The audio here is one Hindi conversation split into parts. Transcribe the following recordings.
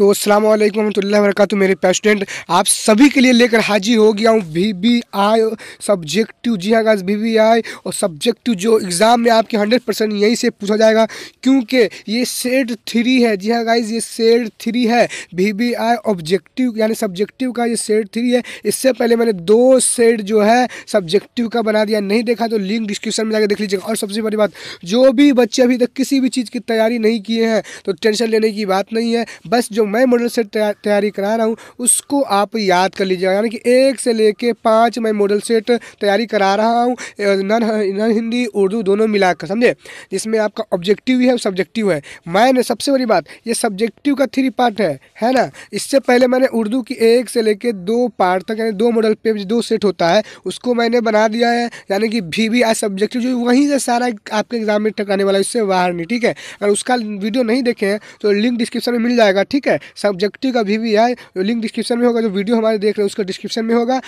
तो अस्सलाम वालेकुम वरहमतुल्लाहि मेरे पेशेंट आप सभी के लिए लेकर हाजिर हो गया हूँ वी बी आई सब्जेक्टिव जी हाँ गाज वी बी आई और सब्जेक्टिव जो एग्ज़ाम में आपके हंड्रेड परसेंट यहीं से पूछा जाएगा क्योंकि ये सेट थ्री है जी हाँ गाइज ये सेट थ्री है वी बी आई ऑब्जेक्टिव यानी सब्जेक्टिव का ये सेट थ्री है इससे पहले मैंने दो सेट जो है सब्जेक्टिव का बना दिया नहीं देखा तो लिंक डिस्क्रिप्शन में जाकर देख लीजिएगा और सबसे बड़ी बात जो भी बच्चे अभी तक किसी भी चीज़ की तैयारी नहीं किए हैं तो टेंशन लेने की बात नहीं है बस जो मैं मॉडल सेट तैयारी करा रहा हूँ उसको आप याद कर लीजिएगा यानी कि एक से लेके पाँच मैं मॉडल सेट तैयारी करा रहा हूँ नन नन हिंदी उर्दू दोनों मिलाकर समझे जिसमें आपका ऑब्जेक्टिव है और सब्जेक्टिव है मैंने सबसे बड़ी बात ये सब्जेक्टिव का थ्री पार्ट है है ना इससे पहले मैंने उर्दू की एक से लेके दो पार्ट तक यानी दो मॉडल पेज दो सेट होता है उसको मैंने बना दिया है यानी कि भी वी आई सब्जेक्टिव जो वहीं से सारा आपके एग्जाम में टकाने वाला है इससे बाहर नहीं ठीक है अगर उसका वीडियो नहीं देखे हैं तो लिंक डिस्क्रिप्शन में मिल जाएगा ठीक है है सब्जेक्टिव का वी आई लिंक डिस्क्रिप्शन में होगा जो वीडियो हमारे देख रहे हैं उसका डिस्क्रिप्शन में होगा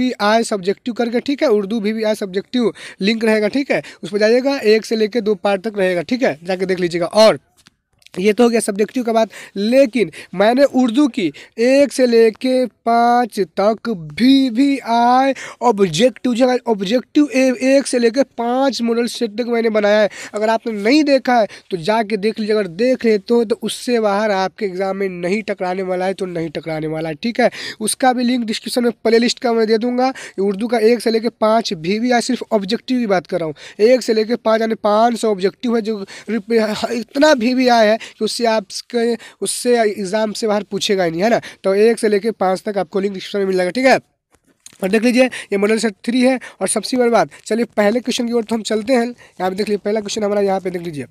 वी आई सब्जेक्टिव करके ठीक है Urdu V V I subjective link रहेगा ठीक है उस पर जाइएगा एक से लेकर दो पार्ट तक रहेगा ठीक है जाके देख लीजिएगा और ये तो हो गया सब्जेक्टिव का बात लेकिन मैंने उर्दू की एक से लेके पाँच तक भी भी आए ऑब्जेक्टिव जो ऑब्जेक्टिव एक से लेके पाँच मॉडल सेट तक मैंने बनाया है अगर आपने नहीं देखा है तो जाके देख लीजिए अगर देख लेते हो तो, तो उससे बाहर आपके एग्ज़ाम में नहीं टकराने वाला है तो नहीं टकराने वाला है ठीक है उसका भी लिंक डिस्क्रिप्शन में प्ले लिस्ट का मैं दे दूँगा उर्दू का एक से लेकर पाँच भी भी आए सिर्फ ऑब्जेक्टिव की बात कर रहा हूँ एक से लेकर पाँच यानी पाँच सौ ऑब्जेक्टिव है जो इतना भी भी आए है कि उससे आपके उससे एग्ज़ाम से बाहर पूछेगा ही नहीं है ना तो एक से लेकर पाँच तक आपको लिंक डिस्क्रिप्शन में मिल जाएगा ठीक है और देख लीजिए ये मॉडल सेट थ्री है और सबसे बड़ी बात चलिए पहले क्वेश्चन की ओर तो हम चलते हैं यहाँ पे देख लीजिए पहला क्वेश्चन हमारा यहाँ पे देख लीजिए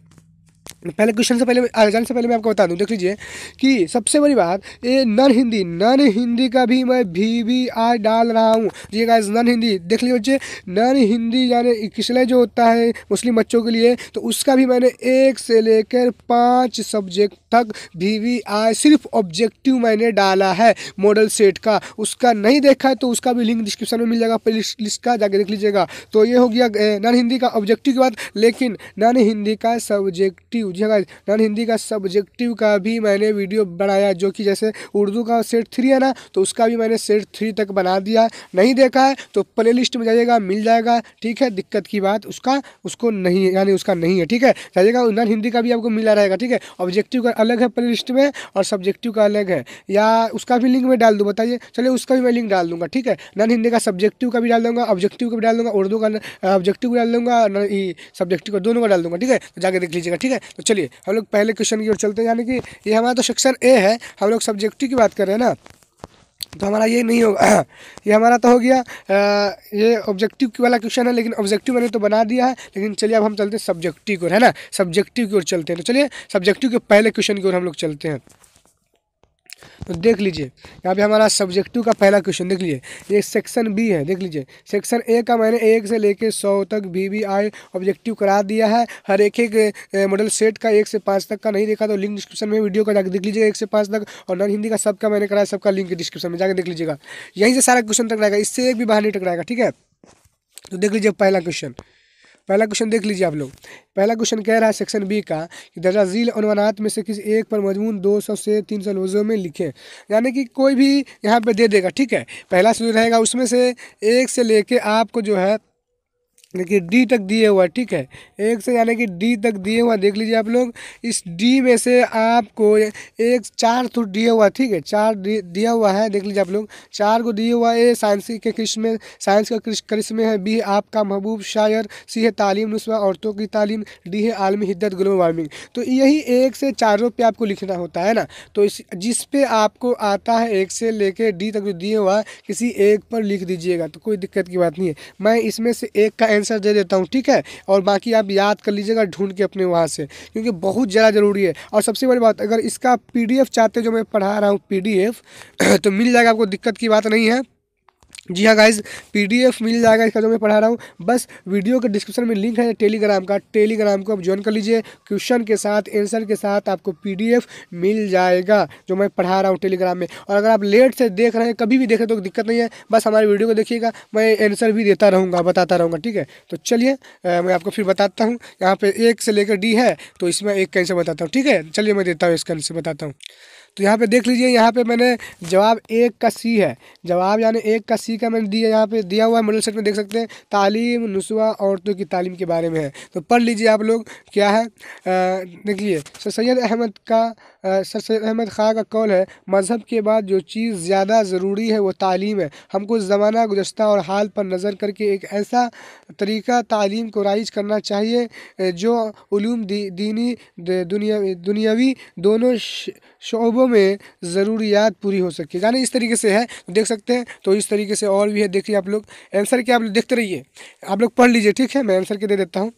पहले क्वेश्चन से पहले आगे जाने से पहले मैं आपको बता दूं देख लीजिए कि सबसे बड़ी बात ये नन हिंदी नन हिंदी का भी मैं भी वी आर डाल रहा हूँ जी गाइज नन हिंदी देख लीजिए नन हिंदी यानी किसले जो होता है मुस्लिम बच्चों के लिए तो उसका भी मैंने एक से लेकर पाँच सब्जेक्ट तक भी वी आर सिर्फ ऑब्जेक्टिव मैंने डाला है मॉडल सेट का उसका नहीं देखा है तो उसका भी लिंक डिस्क्रिप्शन में मिल जाएगा प्ले लिस्ट का जाके देख लीजिएगा तो ये हो गया नन हिंदी का ऑब्जेक्टिव की बात लेकिन नन हिंदी का सब्जेक्टिव यूजिएगा नॉन हिंदी का सब्जेक्टिव का भी मैंने वीडियो बनाया जो कि जैसे उर्दू का सेट थ्री है ना तो उसका भी मैंने सेट थ्री तक बना दिया है नहीं देखा है तो प्ले लिस्ट में जाइएगा मिल जाएगा ठीक है दिक्कत की बात उसका उसको नहीं यानी उसका नहीं है ठीक है जाइएगा नॉन हिंदी का भी आपको मिला रहेगा ठीक है ऑब्जेक्टिव का अलग है प्ले लिस्ट में और सब्जेक्टिव का अलग है या उसका भी लिंक मैं डाल दूँ बताइए चलिए उसका भी मैं लिंक डाल दूँगा ठीक है नॉन हिंदी का सब्जेक्टिव का भी डाल दूँगा ऑब्जेक्टिव का भी डाल दूँगा उर्दू का ऑब्जेक्टिव डाल दूँगा सब्जेक्टिव का दोनों का डाल दूँगा ठीक है तो जाकर देख लीजिएगा ठीक है तो चलिए हम लोग पहले क्वेश्चन की ओर चलते हैं यानी कि ये हमारा तो सेक्शन ए है हम लोग सब्जेक्टिव की बात कर रहे हैं ना तो हमारा ये नहीं होगा ये हमारा तो हो गया आ, ये ऑब्जेक्टिव की वाला क्वेश्चन है लेकिन ऑब्जेक्टिव मैंने तो बना दिया है लेकिन चलिए अब हम चलते हैं सब्जेक्टिव की ओर है ना सब्जेक्टिव की ओर चलते हैं तो चलिए सब्जेक्टिव के पहले क्वेश्चन की ओर हम लोग चलते हैं तो देख लीजिए यहाँ पे हमारा सब्जेक्टिव का पहला क्वेश्चन देख लीजिए ये सेक्शन बी है देख लीजिए सेक्शन ए का मैंने एक से लेके सौ तक वी वी आई ऑब्जेक्टिव करा दिया है हर एक एक मॉडल सेट का एक से पाँच तक का नहीं देखा तो लिंक डिस्क्रिप्शन में वीडियो का जाकर देख लीजिएगा एक से पाँच तक और नॉन हिंदी का सबका मैंने कराया सबका लिंक डिस्क्रिप्शन में जाकर देख लीजिएगा यहीं से सारा क्वेश्चन टकराएगा इससे एक भी बाहर नहीं टकराएगा ठीक है तो देख लीजिए पहला क्वेश्चन पहला क्वेश्चन देख लीजिए आप लोग पहला क्वेश्चन कह रहा है सेक्शन बी का कि दर्जा झील अनुमानात में से किसी एक पर मजमून 200 से 300 लफ्ज़ों में लिखें यानी कि कोई भी यहाँ पे दे देगा ठीक है पहला सूत्र रहेगा उसमें से एक से लेके आपको जो है देखिए डी तक दिए हुआ ठीक है एक से यानी कि डी तक दिए हुआ देख लीजिए आप लोग इस डी में से आपको एक चार तो दिए हुआ ठीक है चार दिया हुआ है देख लीजिए आप लोग चार को दिए हुआ ए साइंस के कृष्ण साइंस का कृष्ण है बी है आपका महबूब शायर सी है तालीम नुस्वा औरतों की तालीम डी है आलमी हिद्दत ग्लोबल वार्मिंग तो यही एक से चारों पे आपको लिखना होता है ना तो इस जिस पे आपको आता है एक से लेके डी तक जो दिए हुआ किसी एक पर लिख दीजिएगा तो कोई दिक्कत की बात नहीं है मैं इसमें से एक का आंसर दे देता हूँ ठीक है और बाकी आप याद कर लीजिएगा ढूंढ के अपने वहाँ से क्योंकि बहुत ज़्यादा ज़रूरी है और सबसे बड़ी बात अगर इसका पी चाहते जो मैं पढ़ा रहा हूँ पी तो मिल जाएगा आपको दिक्कत की बात नहीं है जी हाँ गाइज पीडीएफ मिल जाएगा इसका जो मैं पढ़ा रहा हूँ बस वीडियो के डिस्क्रिप्शन में लिंक है टेलीग्राम का टेलीग्राम को आप ज्वाइन कर लीजिए क्वेश्चन के साथ आंसर के साथ आपको पीडीएफ मिल जाएगा जो मैं पढ़ा रहा हूँ टेलीग्राम में और अगर आप लेट से देख रहे हैं कभी भी देख रहे तो दिक्कत नहीं है बस हमारे वीडियो को देखिएगा मैं आंसर भी देता रहूँगा बताता रहूँगा ठीक है तो चलिए मैं आपको फिर बताता हूँ यहाँ पर एक से लेकर डी है तो इसमें एक कैंसर बताता हूँ ठीक है चलिए मैं देता हूँ इसका आंसर बताता हूँ तो यहाँ पे देख लीजिए यहाँ पे मैंने जवाब एक का सी है जवाब यानी एक का सी का मैंने दिया यहाँ पे दिया हुआ है मॉडल सेट में देख सकते हैं तालीम नसवा औरतों की तालीम के बारे में है तो पढ़ लीजिए आप लोग क्या है देखिए सर सैद अहमद का सर सैद अहमद खां का कौल है मज़हब के बाद जो चीज़ ज़्यादा ज़रूरी है वो तालीम है हमको ज़माना गुजशत और हाल पर नज़र करके एक ऐसा तरीका तालीम को राइज करना चाहिए जो ूम दी, दीनी दुनिया दुनियावी दोनों शोबों में ज़रूरियात पूरी हो सके जाना इस तरीके से है देख सकते हैं तो इस तरीके से और भी है देखिए आप लोग आंसर क्या आप लोग देखते रहिए आप लोग पढ़ लीजिए ठीक है मैं आंसर के दे देता हूँ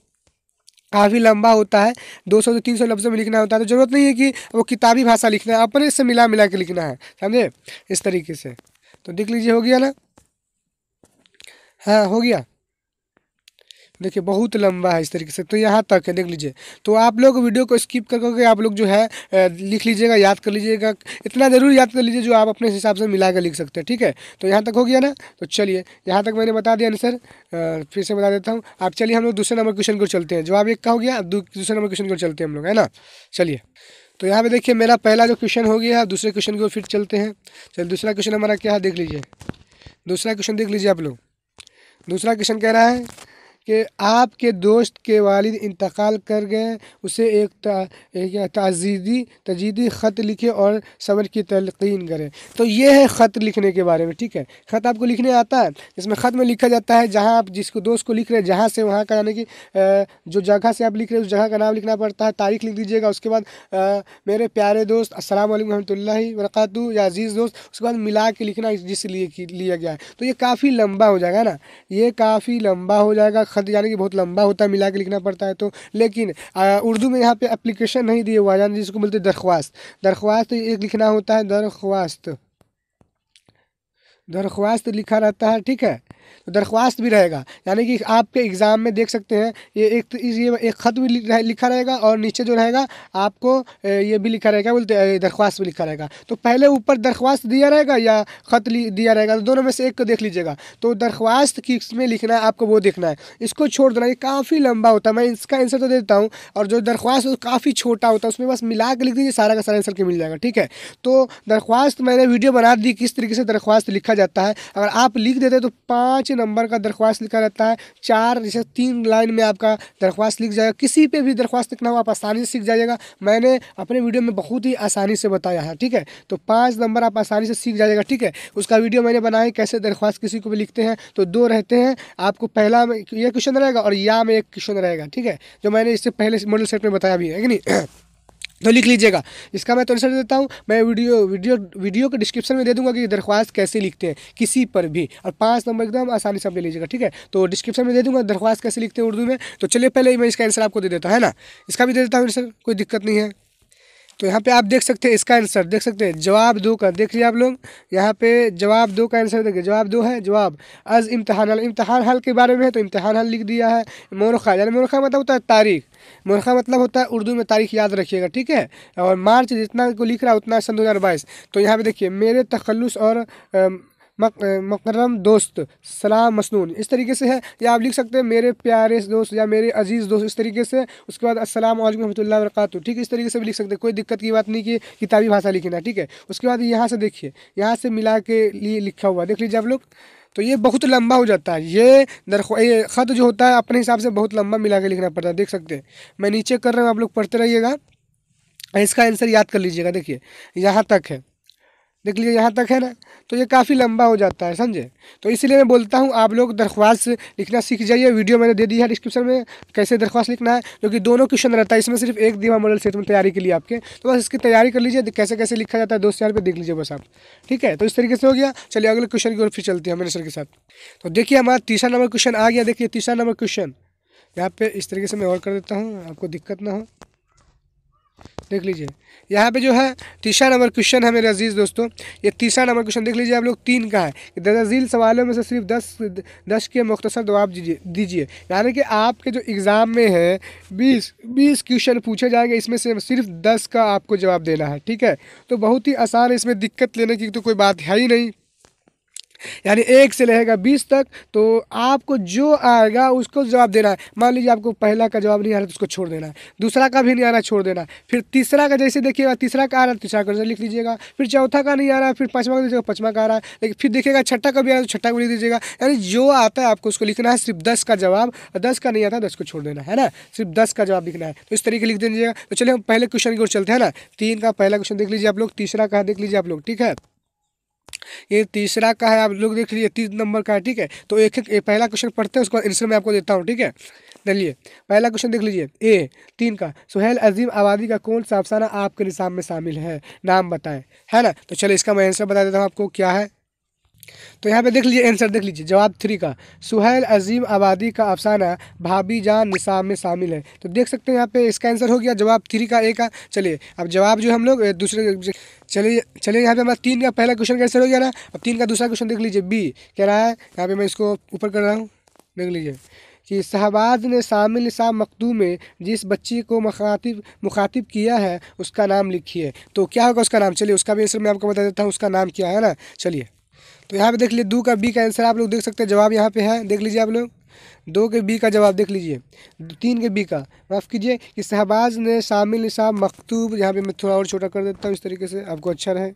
काफ़ी लंबा होता है 200 से 300 लफ्ज़ों में लिखना होता है तो ज़रूरत नहीं है कि वो किताबी भाषा लिखना है अपने से मिला मिला के लिखना है समझे इस तरीके से तो देख लीजिए हो गया ना हाँ हो गया देखिए बहुत लंबा है इस तरीके से तो यहाँ तक है देख लीजिए तो आप लोग वीडियो को स्किप कर करके आप लोग जो है लिख लीजिएगा याद कर लीजिएगा इतना ज़रूर याद कर लीजिए जो आप अपने हिसाब से मिला लिख सकते हैं ठीक है तो यहाँ तक हो गया ना तो चलिए यहाँ तक मैंने बता दिया आंसर फिर से बता देता हूँ आप चलिए हम लोग दूसरे नंबर क्वेश्चन को चलते हैं जवाब एक का हो गया दूसरे नंबर क्वेश्चन को चलते हैं हम लोग है ना चलिए तो यहाँ पे देखिए मेरा पहला जो क्वेश्चन हो गया दूसरे क्वेश्चन को फिर चलते हैं चल दूसरा क्वेश्चन हमारा क्या है देख लीजिए दूसरा क्वेश्चन देख लीजिए आप लोग दूसरा क्वेश्चन कह रहा है कि आपके दोस्त के वालिद इंतकाल कर गए उसे एक, तजीदी तजीदी ख़त लिखे और सबर की तलकिन करें तो ये है ख़त लिखने के बारे में ठीक है ख़त आपको लिखने आता है जिसमें ख़त में लिखा जाता है जहाँ आप जिसको दोस्त को लिख रहे हैं जहाँ से वहाँ का यानी कि जो जगह से आप लिख रहे हैं उस जगह का नाम लिखना पड़ता है तारीख लिख दीजिएगा उसके बाद मेरे प्यारे दोस्त असलम वरहमल वरकू या अज़ीज़ दोस्त उसके बाद मिला के लिखना जिस लिए लिया गया है तो ये काफ़ी लंबा हो जाएगा ना ये काफ़ी लंबा हो जाएगा खत यानी कि बहुत लंबा होता है मिला के लिखना पड़ता है तो लेकिन उर्दू में यहाँ पे एप्लीकेशन नहीं दिए हुआ यानी जिसको बोलते दरख्वास्त दरख्वास्त एक लिखना होता है दरख्वास्त दरख्वास्त लिखा रहता है ठीक है तो दरख्वास्त भी रहेगा यानी कि आपके एग्ज़ाम में देख सकते हैं ये एक तो ये एक ख़त भी लिखा रहेगा और नीचे जो रहेगा आपको ये भी लिखा रहेगा बोलते दरख्वास्त भी लिखा रहेगा तो पहले ऊपर दरख्वास्त दिया रहेगा या ख़त दिया रहेगा तो दोनों में से एक को देख लीजिएगा तो दरख्वास्त किस में लिखना है आपको वो देखना है इसको छोड़ देना ये काफ़ी लंबा होता है मैं इसका आंसर तो देता हूँ और जो दरख्वास्त काफ़ी छोटा होता है उसमें बस मिला के लिख दीजिए सारा का सारा आंसर के मिल जाएगा ठीक है तो दरख्वास्त मैंने वीडियो बना दी किस तरीके से दरख्वास्त लिखा जाता है अगर आप लिख देते तो पाँच पाँच नंबर का दरख्वास्त लिखा रहता है चार जैसे तीन लाइन में आपका दरख्वास्त लिख जाएगा किसी पे भी दरख्वास्त लिखना हो आप आसानी से सीख जाइएगा मैंने अपने वीडियो में बहुत ही आसानी से बताया है ठीक है तो पाँच नंबर आप आसानी से सीख जाइएगा ठीक है उसका वीडियो मैंने बनाया कैसे दरख्वास्त किसी को भी लिखते हैं तो दो रहते हैं आपको पहला में यह क्वेश्चन रहेगा और या में एक क्वेश्चन रहेगा ठीक है जो मैंने इससे पहले मॉडल सेट में बताया भी है कि नहीं तो लिख लीजिएगा इसका मैं आंसर देता हूँ मैं वीडियो वीडियो वीडियो के डिस्क्रिप्शन में दे दूंगा कि दरख्वास्त कैसे लिखते हैं किसी पर भी और पाँच नंबर एकदम आसानी से आप ले लीजिएगा ठीक है तो डिस्क्रिप्शन में दे दूंगा दरख्वास्त कैसे लिखते हैं उर्दू में तो चलिए पहले मैं इसका आंसर आपको दे देता है ना इसका भी दे देता हूँ आंसर कोई दिक्कत नहीं है तो यहाँ पे आप देख सकते हैं इसका आंसर देख सकते हैं जवाब दो का देख लिया आप लोग यहाँ पे जवाब दो का आंसर देखिए जवाब दो है जवाब अज इम्तहान हल इम्तहान हल के बारे में है तो इम्तहान हल लिख दिया है मोरखा यानी मोरखा मतलब होता है तारीख मोरखा मतलब होता है उर्दू में तारीख याद रखिएगा ठीक है और मार्च जितना को लिख रहा है उतना सन दो तो यहाँ पर देखिए मेरे तखलस और मक मकरम दोस्त सलाह मसनून इस तरीके से है या आप लिख सकते हैं मेरे प्यारे दोस्त या मेरे अजीज़ दोस्त इस तरीके से उसके बाद असलम वरहमल वरकत ठीक है इस तरीके से भी लिख सकते हैं कोई दिक्कत की बात नहीं कि किताबी भाषा लिखना ठीक है उसके बाद यहाँ से देखिए यहाँ से मिला के लिए लिखा हुआ देख लीजिए आप लोग तो ये बहुत लंबा हो जाता है ये दरख ये ख़त जो होता है अपने हिसाब से बहुत लंबा मिला के लिखना पड़ता है देख सकते हैं मैं नीचे कर रहा हूँ आप लोग पढ़ते रहिएगा इसका आंसर याद कर लीजिएगा देखिए यहाँ तक है देख लीजिए यहाँ तक है ना तो ये काफ़ी लंबा हो जाता है समझे तो इसलिए मैं बोलता हूँ आप लोग दरख्वास्त लिखना सीख जाइए वीडियो मैंने दे दी है डिस्क्रिप्शन में कैसे दरख्वास्त लिखना है क्योंकि दोनों क्वेश्चन रहता है इसमें सिर्फ एक दीवा मॉडल सेट में तैयारी के लिए आपके तो बस इसकी तैयारी कर लीजिए कैसे कैसे लिखा जाता है दो चार पर देख लीजिए बस आप ठीक है तो इस तरीके से हो गया चलिए अगले क्वेश्चन की ओर फिर चलते हैं मेरे सर के साथ तो देखिए हमारा तीसरा नंबर क्वेश्चन आ गया देखिए तीसरा नंबर क्वेश्चन यहाँ पे इस तरीके से मैं और कर देता हूँ आपको दिक्कत ना हो देख लीजिए यहाँ पे जो है तीसरा नंबर क्वेश्चन है मेरे अजीज़ दोस्तों ये तीसरा नंबर क्वेश्चन देख लीजिए आप लोग तीन का है कि दर्जील सवालों में से सिर्फ दस दस के मुख्तसर जवाब दीजिए दीजिए यानी कि आपके जो एग्ज़ाम में है बीस बीस क्वेश्चन पूछे जाएंगे इसमें से सिर्फ दस का आपको जवाब देना है ठीक है तो बहुत ही आसान है इसमें दिक्कत लेने की तो कोई बात है ही नहीं यानी एक से रहेगा बीस तक तो आपको जो आएगा उसको जवाब देना है मान लीजिए आपको पहला का जवाब नहीं आ रहा तो उसको छोड़ देना है दूसरा का भी नहीं आ रहा छोड़ देना फिर तीसरा का जैसे देखिएगा तीसरा का आ रहा है तो तीसरा का लिख लीजिएगा फिर चौथा का नहीं आ रहा है फिर पाँचवा का देखिएगा पाँचवा का आ रहा है लेकिन फिर देखिएगा छठा का भी आ रहा है तो छठा को लिख दीजिएगा यानी जो आता है आपको उसको लिखना है सिर्फ दस का जवाब दस का नहीं आता दस को छोड़ देना है ना सिर्फ दस का जवाब लिखना है तो इस तरीके लिख दीजिएगा तो चलिए हम पहले क्वेश्चन की ओर चलते हैं ना तीन का पहला क्वेश्चन देख लीजिए आप लोग तीसरा का देख लीजिए आप लोग ठीक है ये तीसरा का है आप लोग देख लीजिए तीस नंबर का है ठीक है तो एक एक पहला क्वेश्चन पढ़ते हैं उसके बाद आंसर मैं आपको देता हूँ ठीक है चलिए पहला क्वेश्चन देख लीजिए ए तीन का सुहेल अजीम आबादी का कौन सा अफसाना आपके निशान में शामिल है नाम बताएं है ना तो चलिए इसका मैं आंसर बता देता हूँ आपको क्या है तो यहाँ पे देख लीजिए आंसर देख लीजिए जवाब थ्री का सुहेल अजीम आबादी का अफसाना भाभी जान निसाब में शामिल है तो देख सकते हैं यहाँ पे इसका आंसर हो गया जवाब थ्री का ए का चलिए अब जवाब जो हम लोग दूसरे चलिए चलिए यहाँ पे हमारा तीन का पहला क्वेश्चन का आंसर हो गया ना अब तीन का दूसरा क्वेश्चन देख लीजिए बी कह रहा है यहाँ पे मैं इसको ऊपर कर रहा हूँ देख लीजिए कि शहबाज ने शामिल शाह मकदू में जिस बच्ची को मखातिब मुखातिब किया है उसका नाम लिखी है तो क्या होगा उसका नाम चलिए उसका भी आंसर मैं आपको बता देता हूँ उसका नाम क्या है ना चलिए तो यहाँ पे देख लीजिए दो का बी का आंसर आप लोग देख सकते हैं जवाब यहाँ पे है देख लीजिए आप लोग दो के बी का जवाब देख लीजिए तीन के बी का माफ़ कीजिए कि शहबाज ने शामिल निसाब मकतूब यहाँ पे मैं थोड़ा और छोटा कर देता हूँ इस तरीके से आपको अच्छा रहे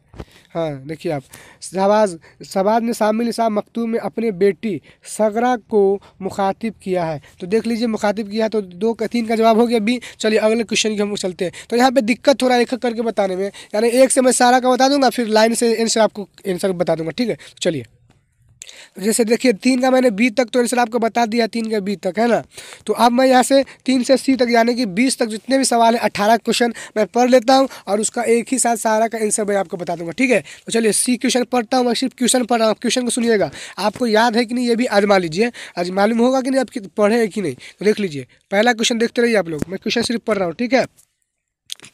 हाँ देखिए आप शहबाज शहबाज ने शामिल निसाब मकतूब में अपने बेटी सगरा को मुखातिब किया है तो देख लीजिए मुखातिब किया है तो दो का तीन का जवाब हो गया बी चलिए अगले क्वेश्चन की हम चलते हैं तो यहाँ पर दिक्कत हो रहा है एक करके बताने में यानी एक से मैं सारा का बता दूंगा फिर लाइन से आंसर आपको आंसर बता दूंगा ठीक है चलिए तो जैसे देखिए तीन का मैंने बी तक तो आंसर आपको बता दिया तीन का बी तक है ना तो अब मैं यहाँ से तीन से सी तक यानी कि बीस तक जितने भी सवाल हैं अट्ठारह क्वेश्चन मैं पढ़ लेता हूँ और उसका एक ही साथ सारा का आंसर मैं आपको बता दूंगा ठीक है तो चलिए सी क्वेश्चन पढ़ता हूँ मैं सिर्फ क्वेश्चन पढ़ रहा हूँ क्वेश्चन को सुनिएगा आपको याद है कि नहीं ये भी आजमा लीजिए आज मालूम होगा कि नहीं आप पढ़े हैं कि नहीं तो देख लीजिए पहला क्वेश्चन देखते रहिए आप लोग मैं क्वेश्चन सिर्फ पढ़ रहा हूँ ठीक है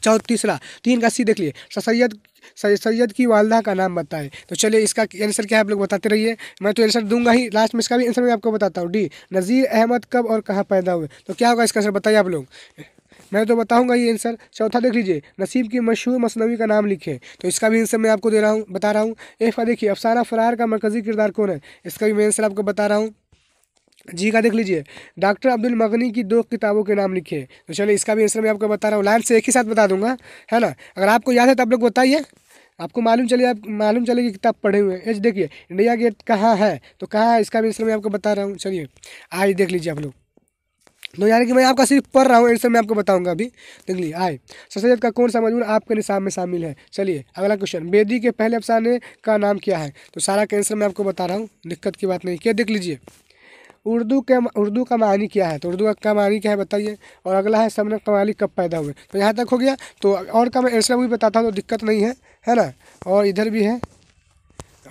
चौथ तीसरा तीन का सी देख लिए सैयद सैयद की वालदा का नाम बताएं तो चलिए इसका आंसर क्या है आप लोग बताते रहिए मैं तो आंसर दूंगा ही लास्ट में इसका भी आंसर मैं आपको बताता हूँ डी नज़ीर अहमद कब और कहाँ पैदा हुए तो क्या होगा इसका आंसर बताइए आप लोग मैं तो बताऊंगा ये आंसर चौथा देख लीजिए नसीब की मशहूर मसनवी का नाम लिखे तो इसका भी आंसर मैं आपको दे रहा हूँ बता रहा हूँ एफ देखिए अफसाना फरार का मरकजी किरदार कौन है इसका भी मैं आंसर आपको बता रहा हूँ जी का देख लीजिए डॉक्टर अब्दुल मगनी की दो किताबों के नाम लिखे तो चलिए इसका भी आंसर मैं आपको बता रहा हूँ लाइन से एक ही साथ बता दूंगा है ना अगर आपको याद है तो आप लोग बताइए आपको मालूम चले आप मालूम चले कि किताब पढ़े हुए हैं देखिए इंडिया गेट कहाँ है तो कहाँ है इसका भी आंसर मैं आपको बता रहा हूँ चलिए आज देख लीजिए आप लोग तो यानी कि मैं आपका सिर्फ पढ़ रहा हूँ आंसर मैं आपको बताऊंगा अभी देख लीजिए आए ससैद का कौन सा मजबूर आपके निशान में शामिल है चलिए अगला क्वेश्चन बेदी के पहले अफसाने का नाम क्या है तो सारा का आंसर मैं आपको बता रहा हूँ दिक्कत की बात नहीं क्या देख लीजिए उर्दू के उर्दू का मानी क्या है तो उर्दू का मानी क्या है बताइए और अगला है सबनम कमाली कब पैदा हुए तो यहाँ तक हो गया तो और का मैं ऐसा भी बताता हूँ तो दिक्कत नहीं है है ना और इधर भी है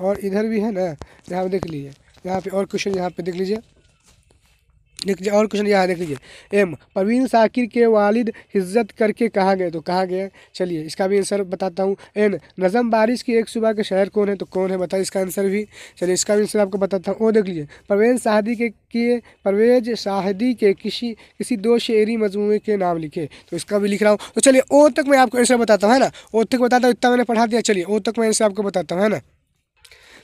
और इधर भी है ना यहाँ देख लीजिए यहाँ पे और क्वेश्चन यहाँ पे देख लीजिए देखिए और क्वेश्चन यहाँ देख लीजिए एम परवीन साकिर के वालिद हिज्जत करके कहा गए तो कहा गया चलिए इसका भी आंसर बताता हूँ एन नज़म बारिश की एक सुबह के शहर कौन है तो कौन है बताइए इसका आंसर भी चलिए इसका भी आंसर आपको बताता हूँ ओ देख लीजिए परवेज शाहदी के किए परवेज शाहदी के किसी किसी दो शेरी मजमू के नाम लिखे तो इसका भी लिख रहा हूँ तो चलिए ओ तक मैं आपको आंसर बताता हूँ है ना ओ तक बताता हूँ इतना मैंने पढ़ा दिया चलिए ओ तक मैं आंसर आपको बताता हूँ है ना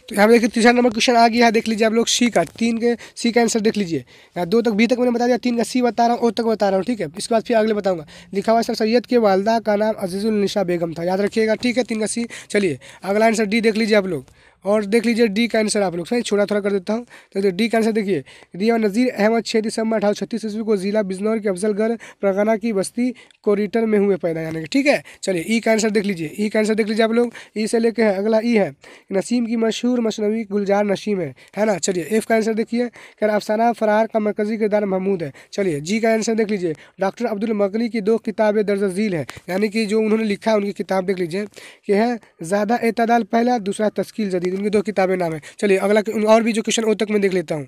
तो यहाँ पर देखिए तीसरा नंबर क्वेश्चन आ गया है देख लीजिए आप लोग सी का तीन के सी का आंसर देख लीजिए यहाँ दो तक बी तक मैंने बता दिया तीन का सी बता रहा हूँ ओ तक बता रहा हूँ ठीक है इसके बाद फिर अगले बताऊँगा लिखा हुआ सर सैयद के वालदा का नाम अजीज़ुल निशा बेगम था याद रखिएगा ठीक है तीन का सी चलिए अगला आंसर डी देख लीजिए आप लोग और देख लीजिए डी का आंसर आप लोग सही छोटा थोड़ा कर देता हूँ तो, डी का आंसर देखिए रिया नज़ीर अहमद छः दिसंबर अठारह छत्तीस ईस्वी को जिला बिजनौर के अफजलगढ़ प्रगाना की बस्ती कोरिटर में हुए पैदा यानी कि ठीक है चलिए ई का आंसर देख लीजिए ई का आंसर देख लीजिए आप लोग ई से लेके है अगला ई है नसीम की मशहूर मशनवी गुलजार नसीम है है ना चलिए एफ का आंसर देखिए कर अफसाना फरार का मरकजी किरदार महमूद है चलिए जी का आंसर देख लीजिए डॉक्टर अब्दुल मकनी की दो किताबें दर्ज झील है यानी कि जो उन्होंने लिखा है उनकी किताब देख लीजिए कि है ज़्यादा एतदाल पहला दूसरा तस्कील जदीद जिनकी दो किताबें नाम है चलिए अगला और भी जो क्वेश्चन वो तक मैं देख लेता हूँ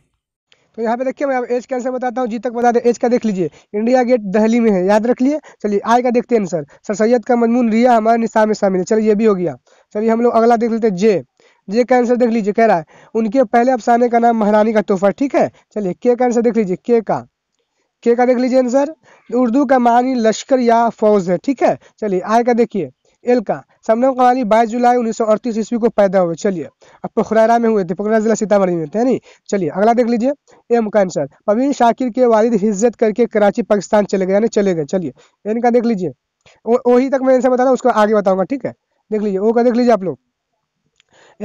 तो यहाँ पे देखिए मैं एज का आंसर बताता हूँ जी तक बता दे एज का देख लीजिए इंडिया गेट दहली में है याद रख लिए चलिए आई का देखते हैं सर सर सैयद का मजमून रिया हमारे निशा में शामिल है चलिए ये भी हो गया चलिए हम लोग अगला देख लेते हैं जे जे का आंसर देख लीजिए कह रहा है उनके पहले अफसाने का नाम महारानी का तोहफा ठीक है चलिए के का आंसर देख लीजिए के का के का देख लीजिए आंसर उर्दू का मानी लश्कर या फौज है ठीक है चलिए आय का देखिए एल का समनम कवाली बाईस जुलाई उन्नीस ईस्वी को पैदा हुए चलिए अब पोखरारा में हुए थे पोखरा जिला सीतामढ़ी में थे नहीं चलिए अगला देख लीजिए एम का आंसर पवीन शाकिर के वालिद हिज्जत करके कराची पाकिस्तान चले गए यानी चले गए चलिए एन का देख लीजिए वही तक मैं आंसर बता रहा हूँ उसको आगे बताऊंगा ठीक है देख लीजिए ओ का देख लीजिए आप लोग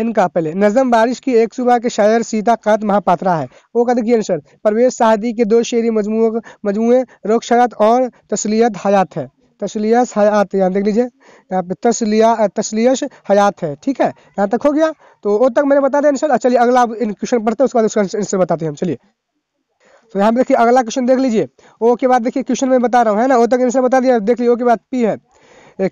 इनका पहले नजम बारिश की एक सुबह के शायर सीता कात महापात्रा है वो का देखिए आंसर परवेज साहदी के दो शेरी मजमू मजमू रोक और तसलियत हयात है तसलियस हयात यहाँ देख लीजिए यहाँ पे तसलिया तसलियस हयात है ठीक है यहाँ तक हो गया तो वो तक मैंने बता दिया आंसर चलिए अगला क्वेश्चन पढ़ते हैं उसके बाद उसका आंसर बताते हैं हम चलिए तो यहाँ पे देखिए अगला क्वेश्चन देख लीजिए ओ के बाद देखिए क्वेश्चन में बता रहा हूँ है ना वो तक आंसर बता दिया देख लीजिए ओ के बाद पी है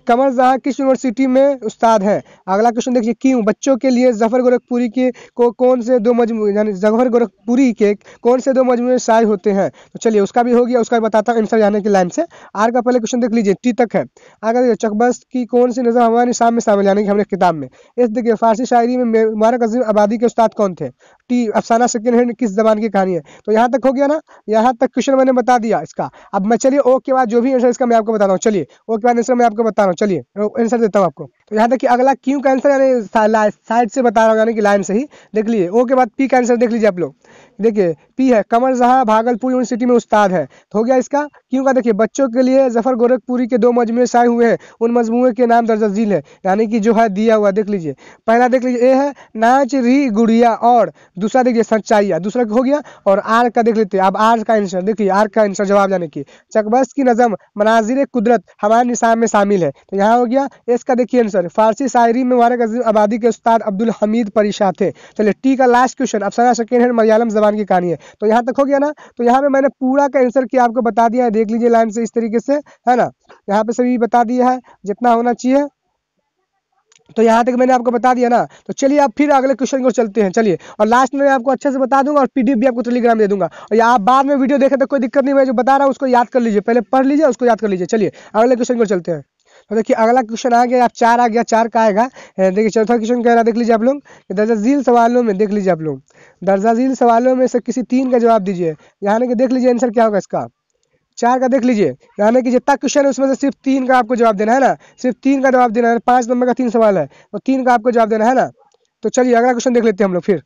कमर जहाँ किस यूनिवर्सिटी में उस्ताद हैं अगला क्वेश्चन देखिए क्यों बच्चों के लिए जफर गोरखपुरी के को कौन से दो मजमू यानी जफर गोरखपुरी के कौन से दो मजमू शायर होते हैं तो चलिए उसका भी हो गया उसका भी बताता हूँ आंसर जाने की लाइन से आर का पहले क्वेश्चन देख लीजिए टी तक है आगे देखिए चकबस की कौन सी नज़र हमारे निशान में शामिल यानी कि हमने किताब में इस देखिए फारसी शायरी में मुबारक अजीम आबादी के उस्ताद कौन थे टी अफसाना सेकेंड हैंड किस जबान की कहानी है तो यहाँ तक हो गया ना यहाँ तक क्वेश्चन मैंने बता दिया इसका अब मैं चलिए ओ के बाद जो भी आंसर इसका मैं आपको बताता हूँ चलिए ओ के बाद आंसर मैं आपको बता रहा हूँ चलिए आंसर देता हूँ आपको तो यहाँ देखिए अगला क्यू का आंसर यानी साइड से बता रहा हूँ यानी कि लाइन से ही देख लीजिए ओ के बाद पी का आंसर देख लीजिए आप लोग देखिए पी है कमर जहाँ भागलपुर यूनिवर्सिटी में उस्ताद है तो हो गया इसका क्यों का देखिए बच्चों के लिए जफर गोरखपुरी के दो मजमू शाये हुए हैं उन मजमुए के नाम दर्ज झील है यानी कि जो है दिया हुआ देख लीजिए पहला देख लीजिए ए है नाच री गुड़िया और दूसरा देखिए सच्चाइया दूसरा हो गया और आर का देख लेते हैं अब आर का आंसर देखिए आर का आंसर जवाब जाने की चकबस की नज़म मनाजिर कुदरत हमारे निशान में शामिल है तो यहाँ हो गया इसका देखिए आंसर फारसी शायरी में वारक आबादी के उस्ताद अब्दुल हमीद परिशा थे चलिए टी का लास्ट क्वेश्चन अफसाना सेकेंड है मलयालम जबान भगवान की कहानी है तो यहाँ तक हो गया ना तो यहाँ पे मैंने पूरा का आंसर किया आपको बता दिया है देख लीजिए लाइन से इस तरीके से है ना यहाँ पे सभी बता दिया है जितना होना चाहिए तो यहाँ तक मैंने आपको बता दिया ना तो चलिए आप फिर अगले क्वेश्चन को चलते हैं चलिए और लास्ट में मैं आपको अच्छे से बता दूंगा और पीडीएफ भी आपको टेलीग्राम दे दूंगा और या आप बाद में वीडियो देखें तो कोई दिक्कत नहीं मैं जो बता रहा हूँ उसको याद कर लीजिए पहले पढ़ लीजिए उसको याद कर लीजिए चलिए अगले क्वेश्चन को चलते हैं और देखिए अगला क्वेश्चन आ गया आप चार आ गया चार का आएगा देखिए चौथा क्वेश्चन कह रहा देख लीजिए आप लोग दर्जा झील सवालों में देख लीजिए आप लोग दर्जा झील सवालों में से किसी तीन का जवाब दीजिए यहाँ कि देख लीजिए आंसर क्या होगा इसका चार का देख लीजिए यानी कि जितना क्वेश्चन है उसमें से सिर्फ तीन का आपको जवाब देना है ना सिर्फ तीन का जवाब देना है पाँच नंबर का तीन सवाल है और तीन का आपको जवाब देना है ना तो चलिए अगला क्वेश्चन देख लेते हैं हम लोग फिर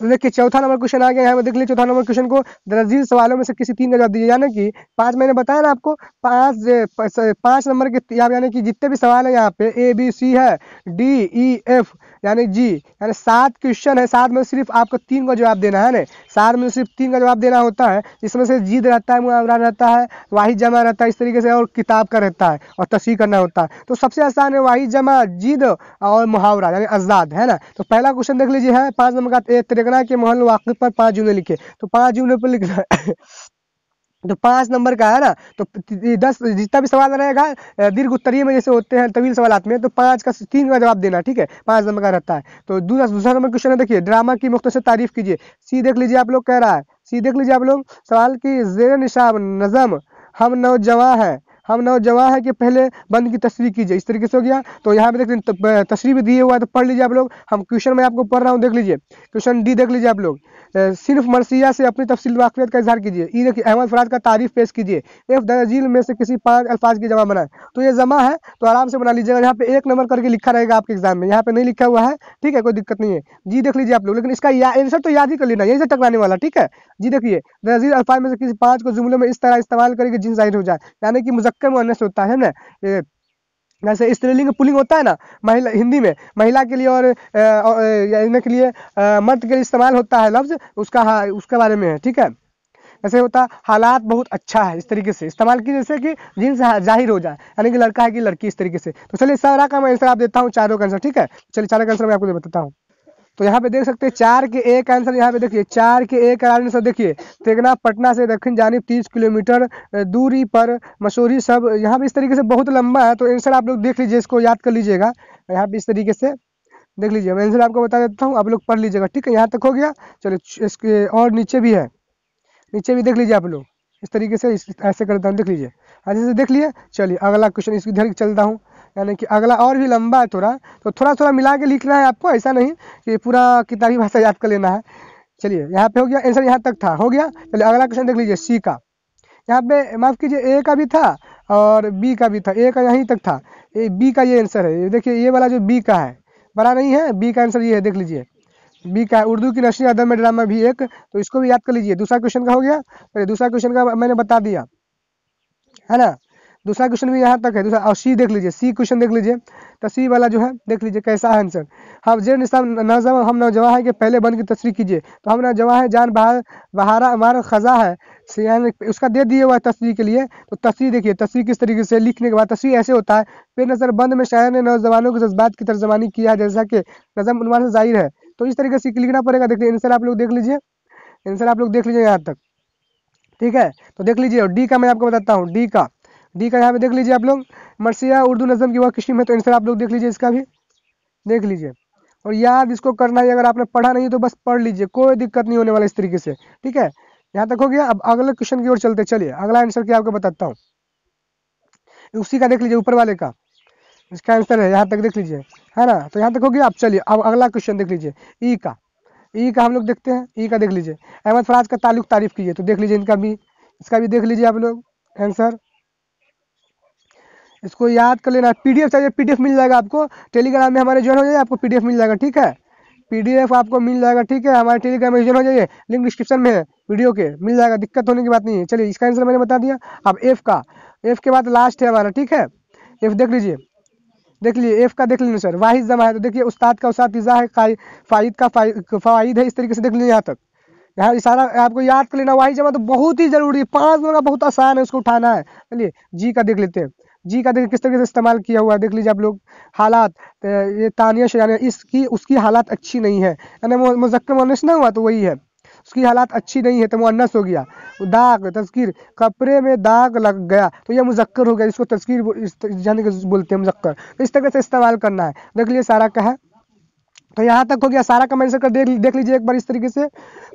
तो देखिए चौथा नंबर क्वेश्चन आ गया है देख लीजिए चौथा नंबर क्वेश्चन को दर्जी सवालों में से किसी तीन का जवाब दीजिए यानी कि पांच मैंने बताया ना आपको पाँच पांच नंबर के यानी कि जितने भी सवाल है यहाँ पे ए बी सी है डी ई एफ यानी जी यानी सात क्वेश्चन है सात में सिर्फ आपको तीन का जवाब देना है ना सात में सिर्फ तीन का जवाब देना होता है जिसमें से जीद रहता है मुआवरा रहता है वाहि जमा रहता है इस तरीके से और किताब का रहता है और तस्वीर करना होता है तो सबसे आसान है वाहि जमा जीद और मुहावरा यानी आजाद है ना तो पहला क्वेश्चन देख लीजिए है पाँच नंबर का एक तरह लग रहा है कि मोहन वाकिफ पर पांच जुमले लिखे तो पांच जुमले पर लिखना तो पांच नंबर का है ना तो दस जितना भी सवाल रहेगा दीर्घ उत्तरीय में जैसे होते हैं तवील सवाल आते हैं तो पांच का तीन का जवाब देना ठीक है पांच नंबर का रहता है तो दूसरा दूसरा नंबर क्वेश्चन है देखिए ड्रामा की मुख्त से तारीफ कीजिए सी देख लीजिए आप लोग कह रहा है सी देख लीजिए आप लोग सवाल की जेर निशाब नजम हम नौजवान हैं हम नौजवान है कि पहले बंद की तस्वीर कीजिए इस तरीके से हो गया तो यहाँ पे देख लीजिए तस्वीर भी दिए हुआ है तो पढ़ लीजिए आप लोग हम क्वेश्चन में आपको पढ़ रहा हूँ देख लीजिए क्वेश्चन डी देख लीजिए आप लोग सिर्फ मरसिया से अपनी तफसील वाकफियत का इजहार कीजिए ई देखिए अहमद फराज का तारीफ पेश कीजिए एफ दर्जील में से किसी पाँच अल्फाज की जमा बनाए तो ये जमा है तो आराम से बना लीजिएगा यहाँ पे एक नंबर करके लिखा रहेगा आपके एग्जाम में यहाँ पे नहीं लिखा हुआ है ठीक है कोई दिक्कत नहीं है जी देख लीजिए आप लोग लेकिन इसका आंसर तो याद ही कर लेना यही से टकराने वाला ठीक है जी देखिए दर्जील अल्फाज में से किसी पाँच को जुमले में इस तरह इस्तेमाल करेगी जिन जाहिर हो जाए यानी कि मुजक् वाक्य में होता है ना जैसे स्त्रीलिंग पुलिंग होता है ना महिला हिंदी में महिला के लिए और इनमें के लिए मर्द के लिए इस्तेमाल होता है लफ्ज़ उसका उसके बारे में है ठीक है ऐसे होता हालात बहुत अच्छा है इस तरीके से इस्तेमाल की जैसे कि जींस जाहिर हो जाए यानी कि लड़का है कि लड़की इस तरीके से तो चलिए सारा का मैं आंसर आप देता हूँ चारों का आंसर ठीक है चलिए चारों का आंसर मैं आपको बताता हूँ तो यहाँ पे देख सकते हैं चार के एक आंसर यहाँ पे देखिए चार के एक आंसर देखिए तेगना पटना से दक्षिण जानी तीस किलोमीटर दूरी पर मसूरी सब यहाँ पे इस तरीके से बहुत लंबा है तो आंसर आप लोग देख लीजिए इसको याद कर लीजिएगा यहाँ पे इस तरीके से देख लीजिए मैं आंसर आपको बता देता हूँ आप लोग पढ़ लीजिएगा ठीक है यहाँ तक हो गया चलो इसके और नीचे भी है नीचे भी देख लीजिए आप लोग इस तरीके से ऐसे करता हूँ देख लीजिए ऐसे से देख लिए चलिए अगला क्वेश्चन इसकी धर चलता हूँ यानी कि अगला और भी लंबा है थोड़ा तो थोड़ा थोड़ा मिला के लिखना है आपको ऐसा नहीं कि पूरा किताबी भाषा याद कर लेना है चलिए यहाँ पे हो गया आंसर यहाँ तक था हो गया चलिए अगला क्वेश्चन देख लीजिए सी का यहाँ पे माफ़ कीजिए ए का भी था और बी का भी था ए का यहीं तक था ए बी का ये आंसर है देखिए ये वाला जो बी का है बड़ा नहीं है बी का आंसर ये है देख लीजिए बी का उर्दू की नशी अदम ड्रामा भी एक तो इसको भी याद कर लीजिए दूसरा क्वेश्चन का हो गया दूसरा क्वेश्चन का मैंने बता दिया है ना दूसरा क्वेश्चन भी यहाँ तक है दूसरा और सी देख लीजिए सी क्वेश्चन देख लीजिए तो सी वाला जो है देख लीजिए कैसा है आंसर हम जे नजम हम नौजवान है कि पहले बन की तस्वीर कीजिए तो हम नौजवान है जान बहा बहारा हमारा खजा है उसका दे दिए हुआ है तस्वीर के लिए तो तस्वीर देखिए तस्वीर किस तरीके से लिखने के बाद तस्वीर ऐसे होता है फिर नजर बंद में शायर ने नौजवानों के जज्बात की तर्जमानी किया है जैसा कि नजम उनमान से जाहिर है तो इस तरीके से लिखना पड़ेगा देखिए आंसर आप लोग देख लीजिए आंसर आप लोग देख लीजिए यहाँ तक ठीक है तो देख लीजिए डी का मैं आपको बताता हूँ डी का डी का यहाँ पे देख लीजिए आप लोग मरसिया उर्दू नज़म की वह किस्म है तो आंसर आप लोग देख लीजिए इसका भी देख लीजिए और याद इसको करना है अगर आपने पढ़ा नहीं तो बस पढ़ लीजिए कोई दिक्कत नहीं होने वाला इस तरीके से ठीक है यहाँ तक हो गया अब अगले क्वेश्चन की ओर चलते चलिए अगला आंसर क्या आपको बताता हूँ उसी का देख लीजिए ऊपर वाले का इसका आंसर है यहाँ तक देख लीजिए है ना तो यहाँ तक हो गया आप चलिए अब अगला क्वेश्चन देख लीजिए ई का ई का हम लोग देखते हैं ई का देख लीजिए अहमद फराज का ताल्लुक तारीफ कीजिए तो देख लीजिए इनका भी इसका भी देख लीजिए आप लोग आंसर इसको याद कर लेना एफ चाहिए एफ मिल जाएगा आपको टेलीग्राम में हमारे ज्वाइन हो जाए आपको एफ मिल जाएगा ठीक है एफ आपको मिल जाएगा ठीक है हमारे टेलीग्राम में ज्वाइन हो जाइए लिंक डिस्क्रिप्शन में है वीडियो के मिल जाएगा दिक्कत होने की बात नहीं है चलिए इसका आंसर मैंने बता दिया अब एफ का एफ के बाद लास्ट है हमारा ठीक है एफ देख लीजिए देख लीजिए एफ का देख लीजिए सर वाहिद जमा है तो देखिए उस्ताद का उस्ताद है फाइद का फाइद है इस तरीके से देख लीजिए यहाँ तक यहाँ इशारा आपको याद कर लेना वाहिद जमा तो बहुत ही जरूरी है पाँच नंबर का बहुत आसान है उसको उठाना है चलिए जी का देख लेते हैं जी का देखिए किस तरीके से इस्तेमाल किया हुआ है देख लीजिए आप लोग हालात तो ये तानिया शजानिया इसकी उसकी हालात अच्छी नहीं है यानी मुजक्र मोनस ना हुआ तो वही है उसकी हालात अच्छी नहीं है तो मुन्नस हो गया दाग तस्कर कपड़े में दाग लग गया तो यह मुजक्र हो गया इसको तस्कर जाने के बोलते हैं मुजक्र तो इस तरह से इस्तेमाल करना है देख लीजिए सारा कहा है तो यहाँ तक हो गया सारा कमेंट सेक्टर देख देख लीजिए एक बार इस तरीके से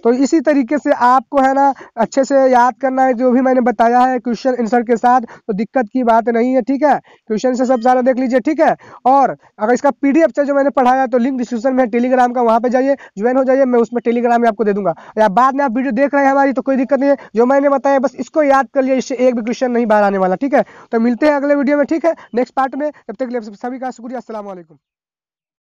तो इसी तरीके से आपको है ना अच्छे से याद करना है जो भी मैंने बताया है क्वेश्चन आंसर के साथ तो दिक्कत की बात नहीं है ठीक है क्वेश्चन से सब सारा देख लीजिए ठीक है और अगर इसका पी डी जो मैंने पढ़ाया तो लिंक डिस्क्रिप्शन में है टेलीग्राम का वहाँ पर जाइए ज्वाइन हो जाइए मैं उसमें टेलीग्राम में आपको दे दूंगा या बाद में आप वीडियो देख रहे हैं हमारी तो कोई दिक्कत नहीं है जो मैंने बताया बस इसको याद कर लिया इससे एक भी क्वेश्चन नहीं बाहर आने वाला ठीक है तो मिलते हैं अगले वीडियो में ठीक है नेक्स्ट पार्ट में तब तक सभी का शुक्रिया असल